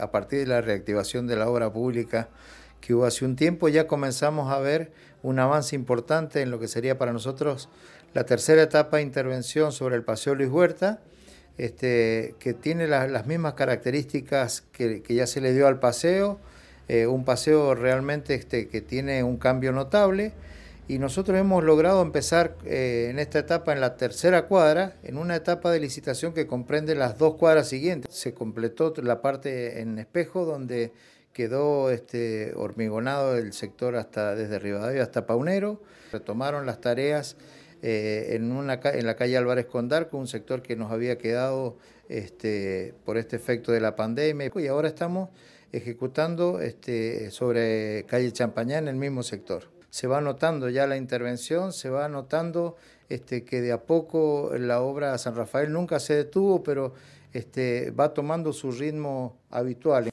a partir de la reactivación de la obra pública que hubo hace un tiempo, ya comenzamos a ver un avance importante en lo que sería para nosotros la tercera etapa de intervención sobre el Paseo Luis Huerta, este, que tiene las mismas características que, ya se le dio al paseo, eh, un paseo realmente este, que tiene un cambio notable y nosotros hemos logrado empezar eh, en esta etapa, en la tercera cuadra, en una etapa de licitación que comprende las dos cuadras siguientes. Se completó la parte en espejo donde quedó este, hormigonado el sector hasta desde Rivadavia hasta Paunero. Retomaron las tareas eh, en, en la calle Álvarez con un sector que nos había quedado este, por este efecto de la pandemia. Y ahora estamos ejecutando este, sobre calle Champañá en el mismo sector se va notando ya la intervención, se va notando este, que de a poco la obra San Rafael nunca se detuvo, pero este, va tomando su ritmo habitual.